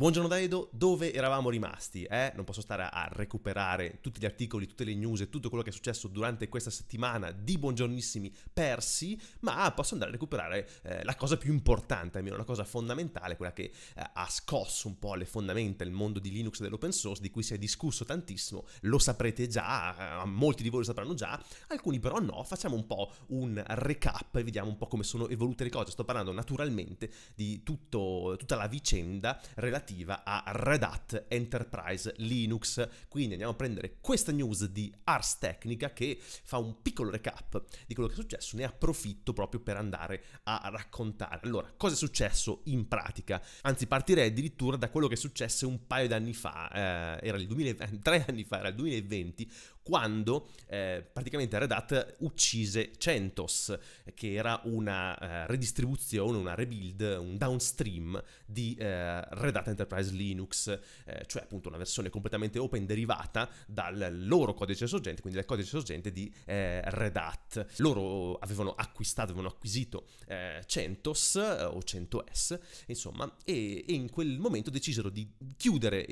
Buongiorno da dove eravamo rimasti? Eh? Non posso stare a recuperare tutti gli articoli, tutte le news e tutto quello che è successo durante questa settimana di Buongiornissimi persi, ma posso andare a recuperare eh, la cosa più importante, almeno la cosa fondamentale, quella che eh, ha scosso un po' le fondamenta il mondo di Linux e dell'open source, di cui si è discusso tantissimo, lo saprete già, eh, molti di voi lo sapranno già, alcuni però no, facciamo un po' un recap e vediamo un po' come sono evolute le cose, sto parlando naturalmente di tutto, tutta la vicenda relativa relativa a Red Hat Enterprise Linux. Quindi andiamo a prendere questa news di Ars Technica che fa un piccolo recap di quello che è successo, ne approfitto proprio per andare a raccontare. Allora, cosa è successo in pratica? Anzi, partirei addirittura da quello che successe un paio di anni fa, eh, era il 2020, tre anni fa, era il 2020, quando eh, praticamente Red Hat uccise CentOS, che era una eh, redistribuzione, una rebuild, un downstream di eh, Red Hat Enterprise Linux, eh, cioè appunto una versione completamente open derivata dal loro codice sorgente, quindi dal codice sorgente di eh, Red Hat. Loro avevano acquistato, avevano acquisito eh, CentOS o 100S, insomma, e, e, in quel momento decisero di chiudere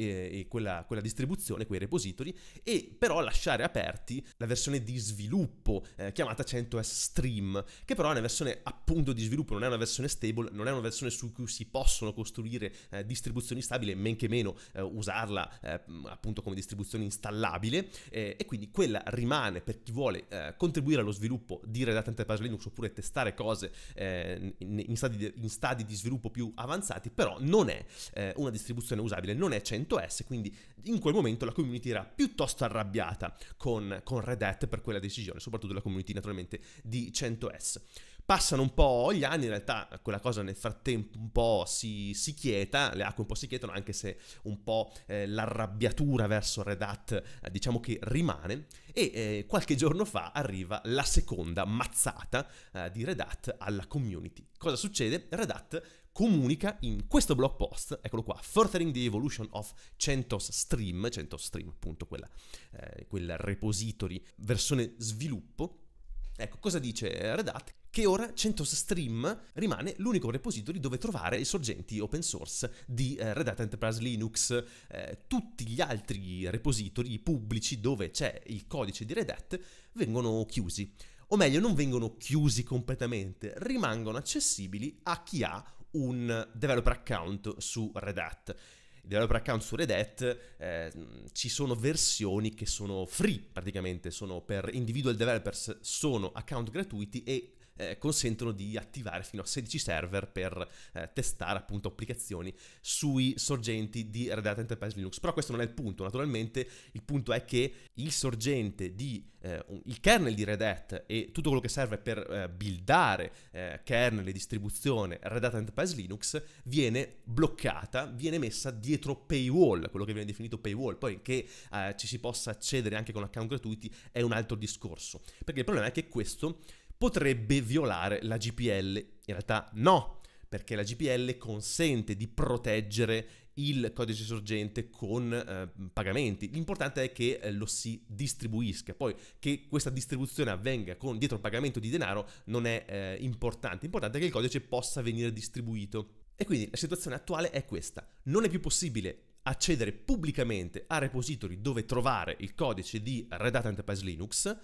quella, quella distribuzione, quei repository, e però lasciare a aperti la versione di sviluppo eh, chiamata 100S Stream, che però è una versione appunto di sviluppo, non è una versione stable, non è una versione su cui si possono costruire eh, distribuzioni stabili, men che meno eh, usarla eh, appunto come distribuzione installabile eh, e quindi quella rimane per chi vuole eh, contribuire allo sviluppo di Red Hat Enterprise Linux oppure testare cose in, in, stadi di, in, stadi di, sviluppo più avanzati, però non è una distribuzione usabile, non è 100S, quindi in quel momento la community era piuttosto arrabbiata con, con Red Hat per quella decisione, soprattutto la community naturalmente di 100S. Passano un po' gli anni, in realtà quella cosa nel frattempo un po' si, si chieta, le acque un po' si chietano, anche se un po' eh, l'arrabbiatura verso Red Hat eh, diciamo che rimane. E eh, qualche giorno fa arriva la seconda mazzata eh, di Red Hat alla community. Cosa succede? Red Hat comunica in questo blog post, eccolo qua, Furthering the Evolution of CentOS Stream, CentOS Stream appunto quella, eh, quel repository versione sviluppo, Ecco, cosa dice Red Hat? Che ora CentOS Stream rimane l'unico repository dove trovare i sorgenti open source di eh, Red Hat Enterprise Linux. Eh, tutti gli altri repository pubblici dove c'è il codice di Red Hat vengono chiusi. O meglio, non vengono chiusi completamente, rimangono accessibili a chi ha un developer account su Red Hat developer account su Red Hat eh, ci sono versioni che sono free praticamente, sono per individual developers, sono account gratuiti e eh, consentono di attivare fino a 16 server per eh, testare appunto applicazioni sui sorgenti di Red Hat Enterprise Linux. Però questo non è il punto, naturalmente il punto è che il sorgente di eh, il kernel di Red Hat e tutto quello che serve per eh, buildare eh, kernel e distribuzione Red Hat Enterprise Linux viene bloccata, viene messa dietro paywall, quello che viene definito paywall, poi che eh, ci si possa accedere anche con account gratuiti è un altro discorso, perché il problema è che questo potrebbe violare la GPL. In realtà no, perché la GPL consente di proteggere il codice sorgente con eh, pagamenti. L'importante è che eh, lo si distribuisca. Poi che questa distribuzione avvenga con, dietro pagamento di denaro non è eh, importante. L'importante è che il codice possa venire distribuito. E quindi la situazione attuale è questa. Non è più possibile accedere pubblicamente a repository dove trovare il codice di Red Hat Enterprise Linux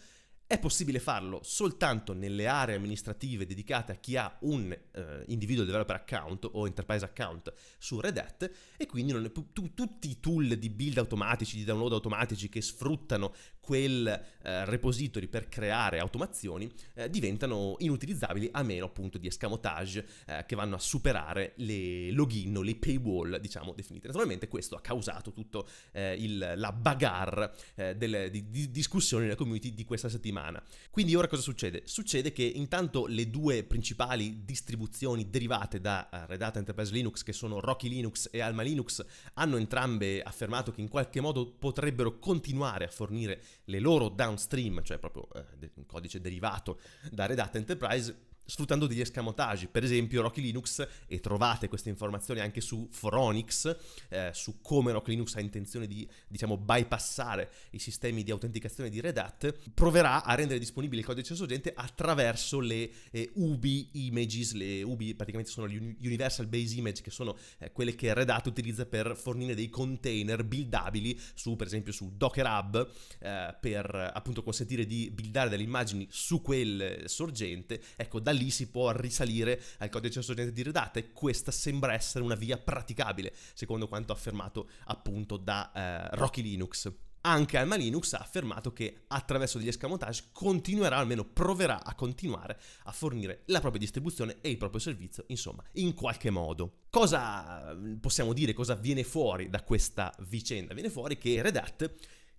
è possibile farlo soltanto nelle aree amministrative dedicate a chi ha un eh, individual developer account o enterprise account su Red Hat e quindi non, tu, tutti i tool di build automatici, di download automatici che sfruttano quel eh, repository per creare automazioni eh, diventano inutilizzabili a meno appunto di escamotage eh, che vanno a superare le login o le paywall diciamo definite. Naturalmente questo ha causato tutta eh, la bagarre eh, delle di, di discussioni nella community di questa settimana settimana. Quindi ora cosa succede? Succede che intanto le due principali distribuzioni derivate da eh, Red Hat Enterprise Linux, che sono Rocky Linux e Alma Linux, hanno entrambe affermato che in qualche modo potrebbero continuare a fornire le loro downstream, cioè proprio eh, il codice derivato da Red Hat Enterprise sfruttando degli escamotaggi, per esempio Rocky Linux, e trovate queste informazioni anche su Phoronix, eh, su come Rocky Linux ha intenzione di, diciamo, bypassare i sistemi di autenticazione di Red Hat, proverà a rendere disponibile il codice sorgente attraverso le eh, UBI images, le UBI praticamente sono le Universal Base Image, che sono eh, quelle che Red Hat utilizza per fornire dei container buildabili su, per esempio, su Docker Hub, eh, per appunto consentire di buildare delle immagini su quel sorgente, ecco, dal lì si può risalire al codice sorgente di Red Hat e questa sembra essere una via praticabile, secondo quanto affermato appunto da eh, Rocky Linux. Anche Alma Linux ha affermato che attraverso degli escamotage continuerà, almeno proverà a continuare a fornire la propria distribuzione e il proprio servizio, insomma, in qualche modo. Cosa mm, possiamo dire, cosa viene fuori da questa vicenda? Viene fuori che Red Hat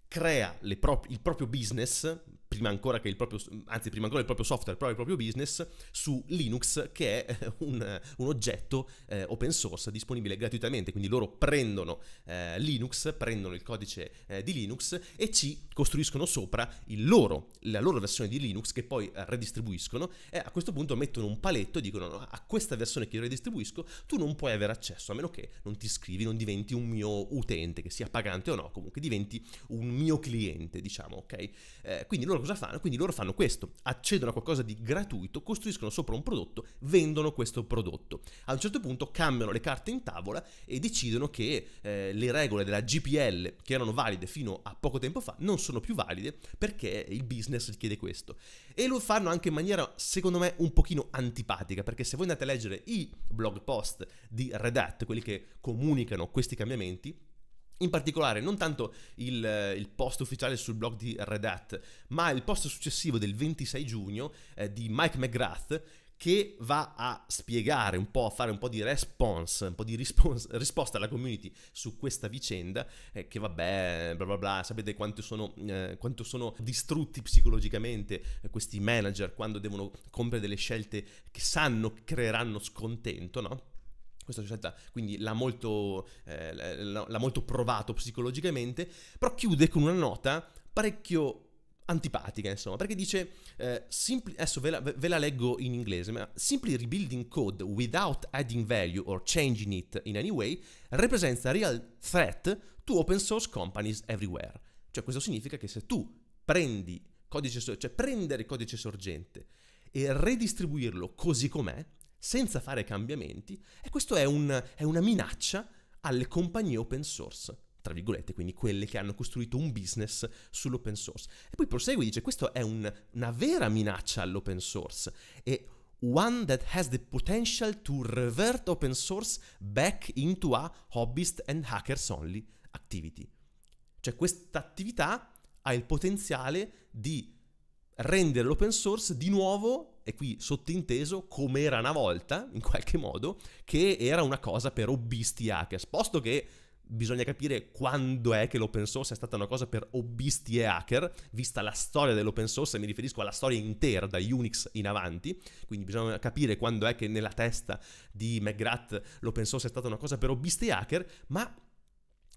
crea pro- il proprio business prima ancora, che il proprio, anzi, prima ancora il proprio software, però il proprio business, su Linux, che è un, un oggetto eh, open source disponibile gratuitamente. Quindi loro prendono eh, Linux, prendono il codice eh, di Linux e ci costruiscono sopra loro, la loro versione di Linux che poi eh, redistribuiscono e a questo punto mettono un paletto e dicono no, a questa versione che io redistribuisco tu non puoi avere accesso a meno che non ti iscrivi, non diventi un mio utente, che sia pagante o no, comunque diventi un mio cliente, diciamo, ok? Eh, quindi loro cosa fanno? Quindi loro fanno questo, accedono a qualcosa di gratuito, costruiscono sopra un prodotto, vendono questo prodotto. A un certo punto cambiano le carte in tavola e decidono che eh, le regole della GPL, che erano valide fino a poco tempo fa, non sono più valide perché il business richiede questo. E lo fanno anche in maniera, secondo me, un pochino antipatica, perché se voi andate a leggere i blog post di Red Hat, quelli che comunicano questi cambiamenti, in particolare, non tanto il, il, post ufficiale sul blog di Red Hat, ma il post successivo del 26 giugno eh, di Mike McGrath che va a spiegare un po', a fare un po' di response, un po' di response, risposta alla community su questa vicenda, eh, che vabbè, bla bla bla, sapete quanto sono, eh, quanto sono distrutti psicologicamente eh, questi manager quando devono compiere delle scelte che sanno creeranno scontento, no? questa società, quindi l'ha molto, eh, l'ha molto provato psicologicamente, però chiude con una nota parecchio antipatica, insomma, perché dice, eh, simply, adesso ve la, ve la, leggo in inglese, ma simply rebuilding code without adding value or changing it in any way represents a real threat to open source companies everywhere. Cioè questo significa che se tu prendi codice, cioè prendere codice sorgente e redistribuirlo così com'è, senza fare cambiamenti e questo è, un, è una minaccia alle compagnie open source tra virgolette, quindi quelle che hanno costruito un business sull'open source. E poi prosegue e dice: Questa è un, una vera minaccia all'open source e one that has the potential to revert open source back into a hobbyist and hackers only activity. Cioè, questa attività ha il potenziale di rendere l'open source di nuovo, e qui sottinteso, come era una volta, in qualche modo, che era una cosa per hobbisti hackers, posto che bisogna capire quando è che l'open source è stata una cosa per hobbisti e hacker, vista la storia dell'open source, e mi riferisco alla storia intera, da Unix in avanti, quindi bisogna capire quando è che nella testa di McGrath l'open source è stata una cosa per hobbisti e hacker, ma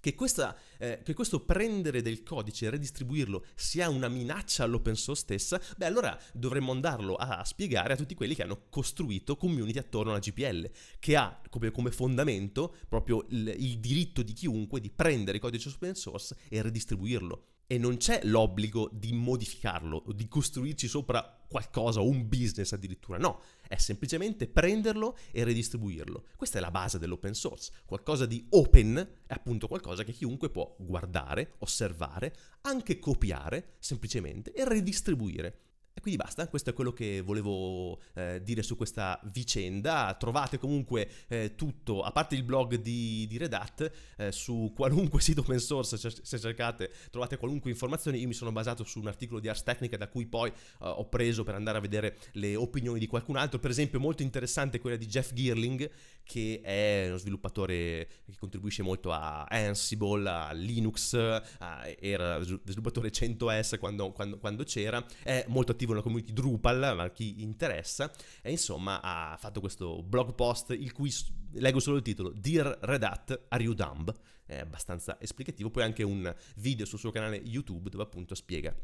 che, questa, eh, che, questo prendere del codice e redistribuirlo sia una minaccia all'open source stessa, beh allora dovremmo andarlo a, spiegare a tutti quelli che hanno costruito community attorno alla GPL, che ha come, come fondamento proprio il, il diritto di chiunque di prendere codice open source e redistribuirlo e non c'è l'obbligo di modificarlo o di costruirci sopra qualcosa, o un business addirittura, no, è semplicemente prenderlo e redistribuirlo. Questa è la base dell'open source, qualcosa di open è appunto qualcosa che chiunque può guardare, osservare, anche copiare semplicemente e redistribuire. E quindi basta, questo è quello che volevo eh, dire su questa vicenda. Trovate comunque eh, tutto, a parte il blog di, di Red Hat, eh, su qualunque sito open source, se, cercate, trovate qualunque informazione. Io mi sono basato su un articolo di Ars Technica da cui poi eh, ho preso per andare a vedere le opinioni di qualcun altro. Per esempio, molto interessante quella di Jeff Geerling, che è uno sviluppatore che contribuisce molto a Ansible, a Linux, a, era sviluppatore 100S quando, quando, quando c'era, è molto attivo attivo nella community Drupal, ma chi interessa, e insomma ha fatto questo blog post il cui leggo solo il titolo, Dear Red Hat, Are You Dumb? È abbastanza esplicativo, poi anche un video sul suo canale YouTube dove appunto spiega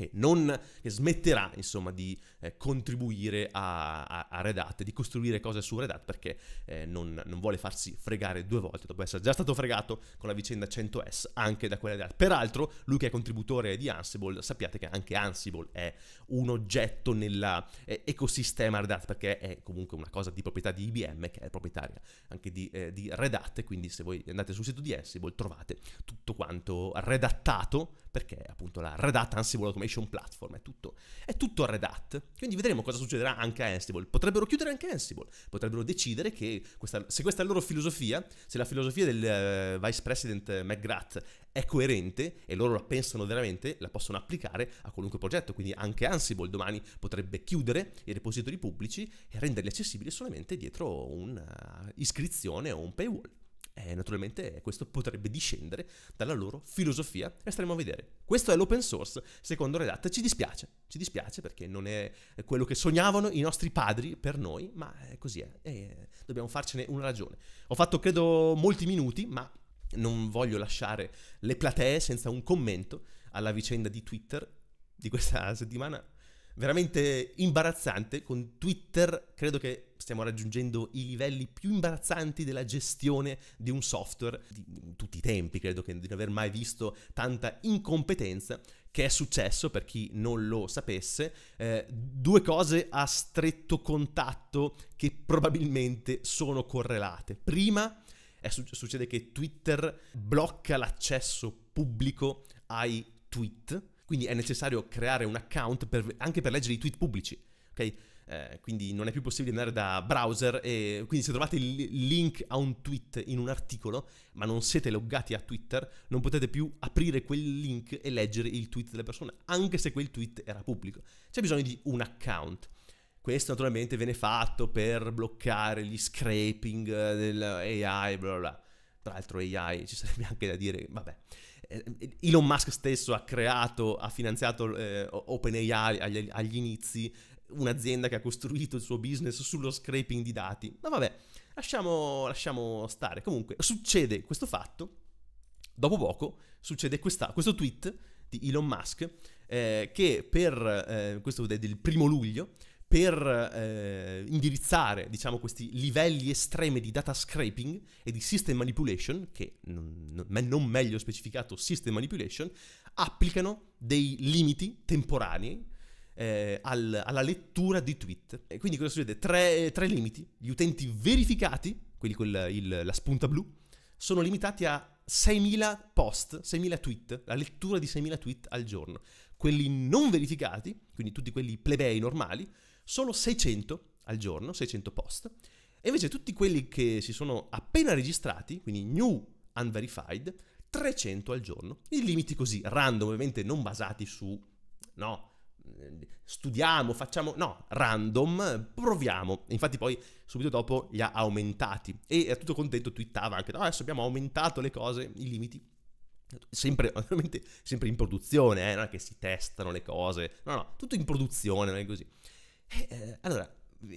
che, non, che smetterà insomma di eh, contribuire a, a, a, Red Hat, di costruire cose su Red Hat perché eh, non, non, vuole farsi fregare due volte dopo essere già stato fregato con la vicenda 100S anche da quella di Red Hat. Peraltro lui che è contributore di Ansible sappiate che anche Ansible è un oggetto nell'ecosistema eh, Red Hat perché è comunque una cosa di proprietà di IBM che è proprietaria anche di, eh, di Red Hat quindi se voi andate sul sito di Ansible trovate tutto quanto redattato perché appunto la Red Hat Ansible Automation Platform, è tutto, è tutto Red Hat. Quindi vedremo cosa succederà anche a Ansible. Potrebbero chiudere anche Ansible, potrebbero decidere che questa, se questa è la loro filosofia, se la filosofia del uh, Vice President McGrath è coerente e loro la pensano veramente, la possono applicare a qualunque progetto. Quindi anche Ansible domani potrebbe chiudere i repository pubblici e renderli accessibili solamente dietro un'iscrizione eh, o un paywall eh, naturalmente questo potrebbe discendere dalla loro filosofia e staremo a vedere. Questo è l'open source, secondo Red Hat, ci dispiace, ci dispiace perché non è quello che sognavano i nostri padri per noi, ma così è, e dobbiamo farcene una ragione. Ho fatto credo molti minuti, ma non voglio lasciare le platee senza un commento alla vicenda di Twitter di questa settimana veramente imbarazzante. Con Twitter credo che stiamo raggiungendo i livelli più imbarazzanti della gestione di un software di tutti i tempi. Credo che di non aver mai visto tanta incompetenza che è successo per chi non lo sapesse. Eh, due cose a stretto contatto che probabilmente sono correlate. Prima succede che Twitter blocca l'accesso pubblico ai tweet quindi è necessario creare un account per, anche per leggere i tweet pubblici. Okay? Eh, quindi non è più possibile andare da browser e quindi se trovate il link a un tweet in un articolo ma non siete loggati a Twitter non potete più aprire quel link e leggere il tweet delle persone anche se quel tweet era pubblico c'è bisogno di un account questo naturalmente viene fatto per bloccare gli scraping eh, dell'AI bla bla bla tra l'altro AI, ci sarebbe anche da dire, vabbè, eh, Elon Musk stesso ha creato, ha finanziato eh, OpenAI agli, agli inizi, un'azienda che ha costruito il suo business sullo scraping di dati, ma vabbè, lasciamo, lasciamo stare. Comunque, succede questo fatto, dopo poco succede questa, questo tweet di Elon Musk, eh, che per eh, questo del primo luglio, per eh, indirizzare diciamo, questi livelli estremi di data scraping e di system manipulation, che non, non meglio specificato system manipulation, applicano dei limiti temporanei eh, al, alla lettura di tweet. E quindi cosa succede? Tre, tre limiti. Gli utenti verificati, quelli con la, spunta blu, sono limitati a 6.000 post, 6.000 tweet, la lettura di 6.000 tweet al giorno. Quelli non verificati, quindi tutti quelli plebei normali, solo 600 al giorno, 600 post, e invece tutti quelli che si sono appena registrati, quindi new unverified, 300 al giorno, i limiti così, random, ovviamente non basati su, no, studiamo, facciamo, no, random, proviamo. Infatti poi subito dopo li ha aumentati e era tutto contento, twittava anche, no, adesso abbiamo aumentato le cose, i limiti. Sempre, ovviamente, sempre in produzione, eh, non è che si testano le cose, no, no, tutto in produzione, non è così. Eh, eh, allora,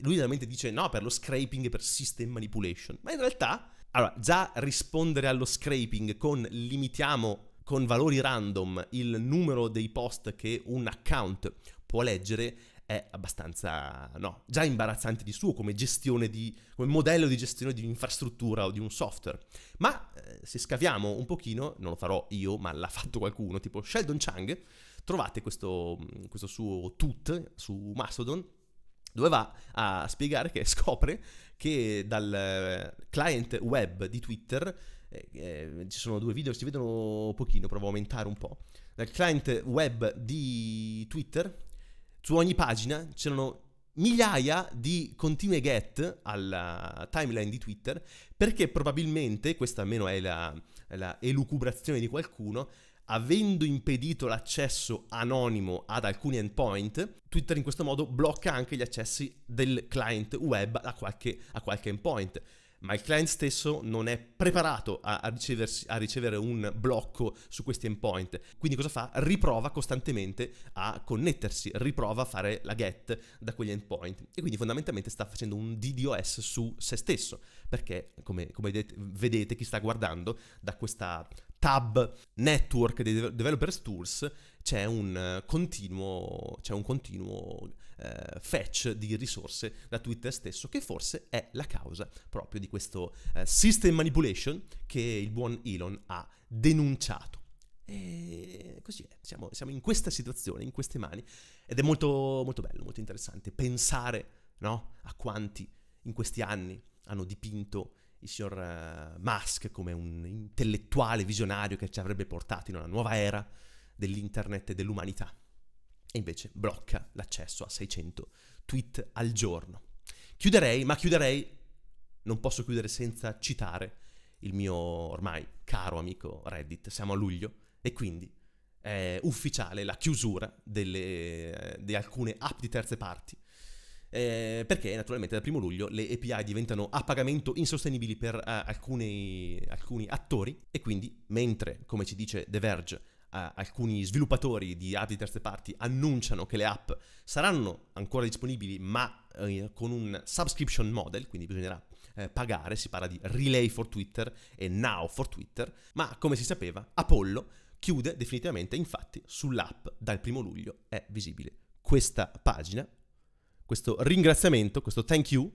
lui veramente dice no per lo scraping e per system manipulation, ma in realtà, allora, già rispondere allo scraping con limitiamo con valori random il numero dei post che un account può leggere è abbastanza, no, già imbarazzante di suo come gestione di, come modello di gestione di un'infrastruttura o di un software. Ma eh, se scaviamo un pochino, non lo farò io, ma l'ha fatto qualcuno, tipo Sheldon Chang, trovate questo, questo suo tut su Mastodon dove va a spiegare che scopre che dal eh, client web di Twitter eh, eh ci sono due video che si vedono pochino, provo a aumentare un po'. Dal client web di Twitter, su ogni pagina c'erano migliaia di continue get alla eh, timeline di Twitter perché probabilmente, questa almeno è la, la elucubrazione di qualcuno, avendo impedito l'accesso anonimo ad alcuni endpoint, Twitter in questo modo blocca anche gli accessi del client web a qualche, a qualche endpoint. Ma il client stesso non è preparato a, a, ricevere un blocco su questi endpoint. Quindi cosa fa? Riprova costantemente a connettersi, riprova a fare la get da quegli endpoint. E quindi fondamentalmente sta facendo un DDoS su se stesso. Perché, come, come vedete, chi sta guardando da questa tab network dei Developers Tools c'è un eh, continuo, c'è un continuo eh, fetch di risorse da Twitter stesso che forse è la causa proprio di questo eh, system manipulation che il buon Elon ha denunciato. E così è, siamo, siamo in questa situazione, in queste mani ed è molto, molto bello, molto interessante pensare no, a quanti in questi anni hanno dipinto il signor eh, Musk come un intellettuale visionario che ci avrebbe portato in una nuova era dell'internet e dell'umanità. E invece blocca l'accesso a 600 tweet al giorno. Chiuderei, ma chiuderei, non posso chiudere senza citare il mio ormai caro amico Reddit, siamo a luglio e quindi è ufficiale la chiusura delle, eh, di alcune app di terze parti eh, perché naturalmente dal primo luglio le API diventano a pagamento insostenibili per uh, alcuni, alcuni attori e quindi mentre, come ci dice The Verge, Uh, alcuni sviluppatori di app di terze parti annunciano che le app saranno ancora disponibili ma uh, con un subscription model, quindi bisognerà pagare, si parla di Relay for Twitter e Now for Twitter, ma come si sapeva Apollo chiude definitivamente infatti sull'app dal primo luglio è visibile questa pagina questo ringraziamento, questo thank you,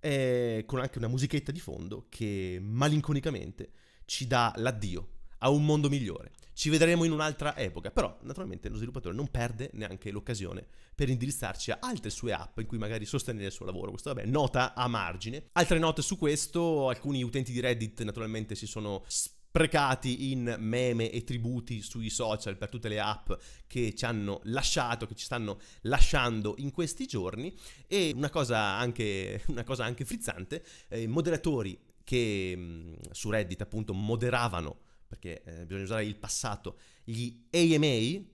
eh, con anche una musichetta di fondo che malinconicamente ci dà l'addio a un mondo migliore. Ci vedremo in un'altra epoca, però naturalmente lo sviluppatore non perde neanche l'occasione per indirizzarci a altre sue app in cui magari sostenere il suo lavoro. Questo vabbè, nota a margine. Altre note su questo, alcuni utenti di Reddit naturalmente si sono sp- sprecati in meme e tributi sui social per tutte le app che ci hanno lasciato, che ci stanno lasciando in questi giorni e una cosa anche, una cosa anche frizzante, eh, moderatori che mh, mm, su Reddit appunto moderavano, perché eh, bisogna usare il passato, gli AMA,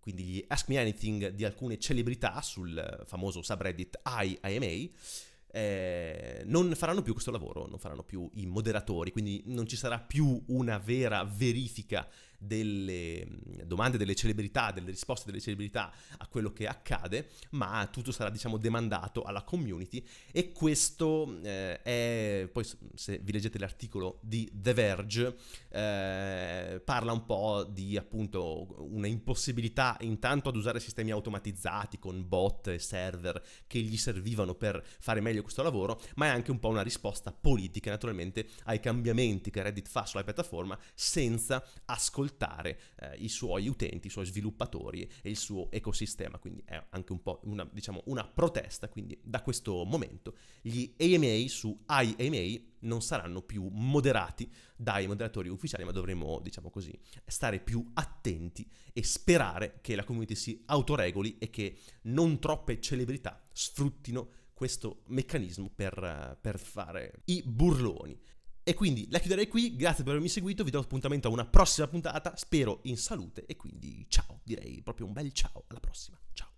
quindi gli Ask Me Anything di alcune celebrità sul eh, famoso subreddit IAMA, eh, non faranno più questo lavoro, non faranno più i moderatori, quindi non ci sarà più una vera verifica delle mm, domande delle celebrità, delle risposte delle celebrità a quello che accade, ma tutto sarà diciamo demandato alla community e questo mm, eh, è, poi se vi leggete l'articolo di The Verge, eh, parla un po' di appunto una impossibilità intanto ad usare sistemi automatizzati con bot e server che gli servivano per fare meglio questo lavoro, ma è anche un po' una risposta politica naturalmente ai cambiamenti che Reddit fa sulla piattaforma senza ascoltare ascoltare eh, i suoi utenti, i suoi sviluppatori e il suo ecosistema, quindi è anche un po' una, diciamo, una protesta, quindi da questo momento gli AMA su IMA non saranno più moderati dai moderatori ufficiali, ma dovremo, diciamo così, stare più attenti e sperare che la community si autoregoli e che non troppe celebrità sfruttino questo meccanismo per, eh, per fare i burloni. E quindi la chiuderei qui, grazie per avermi seguito, vi do appuntamento a una prossima puntata, spero in salute e quindi ciao, direi proprio un bel ciao, alla prossima, ciao.